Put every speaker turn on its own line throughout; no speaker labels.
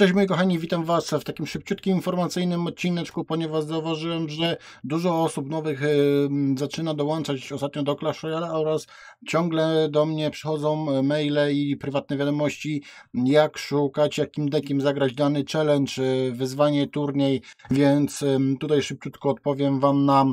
Cześć moi kochani, witam Was w takim szybciutkim informacyjnym odcineczku, ponieważ zauważyłem, że dużo osób nowych e, zaczyna dołączać ostatnio do Clash Royale oraz ciągle do mnie przychodzą e, maile i prywatne wiadomości, jak szukać, jakim dekiem zagrać dany challenge, e, wyzwanie, turniej, więc tutaj szybciutko odpowiem Wam na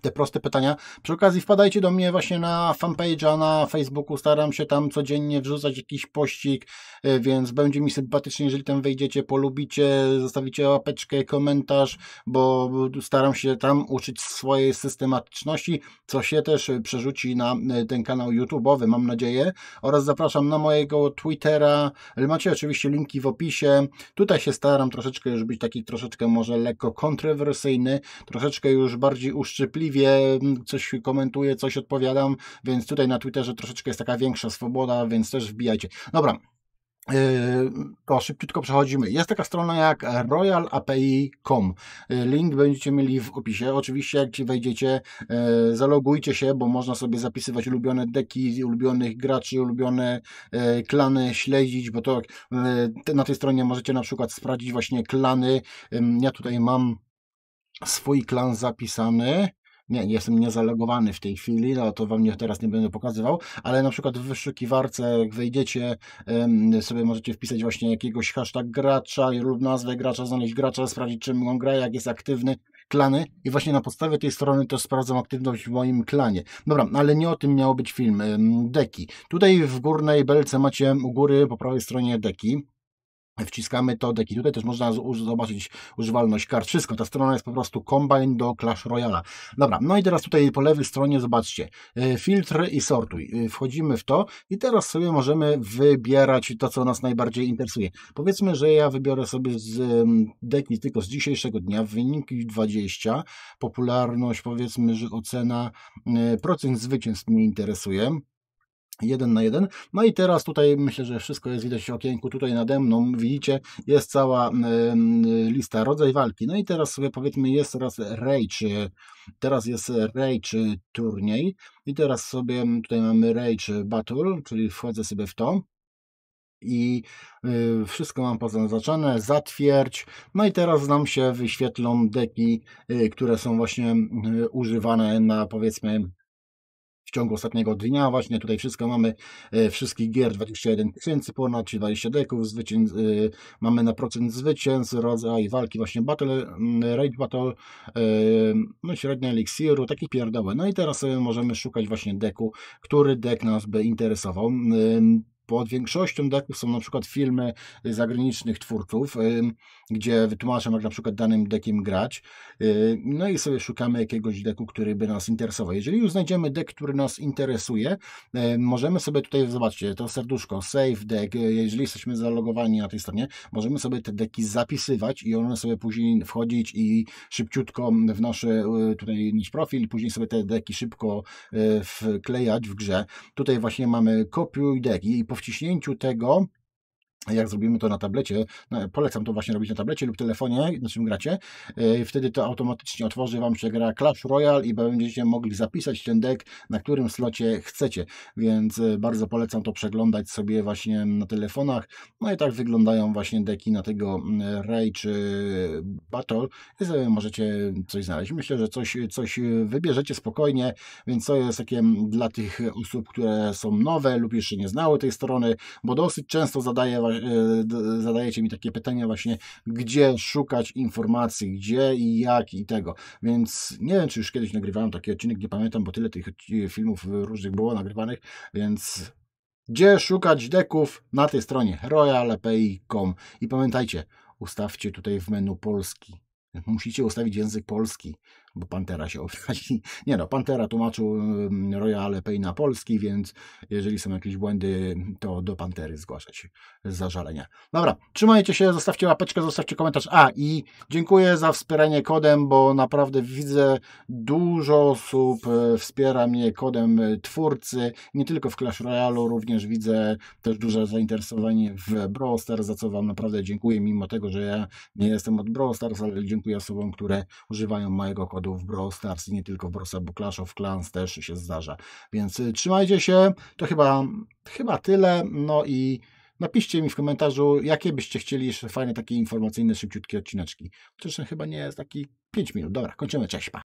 te proste pytania. Przy okazji wpadajcie do mnie właśnie na fanpage'a na Facebooku, staram się tam codziennie wrzucać jakiś pościg, e, więc będzie mi sympatycznie, jeżeli tam wejdziecie, polubicie, zostawicie łapeczkę, komentarz, bo staram się tam uczyć swojej systematyczności, co się też przerzuci na e, ten kanał YouTube'owy, mam nadzieję, oraz zapraszam na mojego Twittera, macie oczywiście linki w opisie, tutaj się staram troszeczkę już być taki troszeczkę może lekko kontrowersyjny, troszeczkę już bardziej uszczypliwy, żartobliwie mm, coś komentuję, coś odpowiadam, więc tutaj na Twitterze troszeczkę jest taka większa swoboda, więc też wbijajcie. Dobra, yy, to szybciutko przechodzimy. Jest taka strona jak royalapi.com. Yy, link będziecie mieli w opisie. Oczywiście, jak ci wejdziecie, yy, zalogujcie się, bo można sobie zapisywać ulubione deki, ulubionych graczy, ulubione klany, śledzić, bo to na tej stronie możecie na przykład sprawdzić właśnie klany. Ja tutaj mam swój klan zapisany nie, jestem niezalogowany w tej chwili, no to wam nie, teraz nie będę pokazywał, ale na przykład w wyszukiwarce, jak wejdziecie, sobie możecie wpisać właśnie jakiegoś hashtag gracza lub nazwę gracza, znaleźć gracza, sprawdzić czym on gra, jak jest aktywny, klany i właśnie na podstawie tej strony to sprawdzam aktywność w moim klanie. Dobra, ale nie o tym miał być film, deki. Tutaj w górnej belce macie u góry po prawej stronie deki, wciskamy to deki. Tutaj też można zobaczyć używalność kart. Wszystko, ta strona jest po prostu kombine do Clash Royale. Dobra, no i teraz tutaj po lewej stronie zobaczcie, y, filtr i sortuj. Y, wchodzimy w to i teraz sobie możemy wybierać to, co nas najbardziej interesuje. Powiedzmy, że ja wybiorę sobie z deki tylko z dzisiejszego dnia, wyniki 20, popularność, powiedzmy, że ocena, y, procent zwycięstw mnie interesuje jeden na jeden. No i teraz tutaj myślę, że wszystko jest widać w okienku. Tutaj nade mną widzicie, jest cała lista, rodzaj walki. No i teraz sobie powiedzmy, jest teraz Rage, teraz jest Rage turniej i teraz sobie tutaj mamy Rage Battle, czyli wchodzę sobie w to i y, wszystko mam pozaznaczane, zatwierdź. No i teraz nam się wyświetlą deki, y, które są właśnie y, używane na powiedzmy w ciągu ostatniego dnia. Właśnie tutaj wszystko mamy, e, wszystkich gier 21 tysięcy, ponad 20 deków, zwycięz, e, mamy na procent zwycięstw, rodzaj walki właśnie Battle, mm, Raid Battle, e, no średnia eliksiru, takie pierdoły. No i teraz możemy szukać właśnie deku, który dek nas by interesował. Pod większością deków są na przykład filmy zagranicznych twórców, gdzie wytłumaczam, jak na przykład danym dekiem grać. Yy, no i sobie szukamy jakiegoś deku, który by nas interesował. Jeżeli już znajdziemy dek, który nas interesuje, yy, możemy sobie tutaj, zobaczcie, to serduszko, save deck, yy, jeżeli jesteśmy zalogowani na tej stronie, możemy sobie te deki zapisywać i one sobie później wchodzić i szybciutko w nasze, tutaj niż profil, później sobie te deki szybko wklejać w grze. Tutaj właśnie mamy kopiuj deki i po wciśnięciu tego jak zrobimy to na tablecie, no, polecam to właśnie robić na tablecie lub telefonie, na czym gracie, yy, wtedy to automatycznie otworzy Wam się gra Clash Royale i będziecie mogli zapisać ten deck, na którym slocie chcecie, więc yy, bardzo polecam to przeglądać sobie właśnie na telefonach, no i tak wyglądają właśnie deki na tego mm, rage czy Battle i sobie możecie coś znaleźć. Myślę, że coś, coś wybierzecie spokojnie, więc to jest takie mm, dla tych osób, które są nowe lub jeszcze nie znały tej strony, bo dosyć często zadaję zadajecie mi takie pytania właśnie, gdzie szukać informacji, gdzie i jak i tego. Więc nie wiem, czy już kiedyś nagrywałem taki odcinek, nie pamiętam, bo tyle tych filmów różnych było nagrywanych, więc gdzie szukać deków? Na tej stronie royalpay.com i pamiętajcie, ustawcie tutaj w menu polski. Musicie ustawić język polski bo Pantera się obrazi. Nie no, Pantera tłumaczył Royale na Polski, więc jeżeli są jakieś błędy, to do Pantery zgłaszać zażalenia. Dobra, trzymajcie się, zostawcie łapeczkę, zostawcie komentarz. A i dziękuję za wspieranie kodem, bo naprawdę widzę dużo osób e, wspiera mnie kodem e, twórcy, nie tylko w Clash Royale, również widzę też duże zainteresowanie w Brawl za co Wam naprawdę dziękuję, mimo tego, że ja nie jestem od Brawl Stars, ale dziękuję osobom, które używają mojego kodu w Brawl Stars i nie tylko w Brawl Stars, bo Clash of Clans też się zdarza. Więc y, trzymajcie się, to chyba, chyba tyle, no i napiszcie mi w komentarzu, jakie byście chcieli jeszcze fajne takie informacyjne, szybciutkie odcineczki. Zresztą chyba nie jest taki 5 minut. Dobra, kończymy, cześć, pa.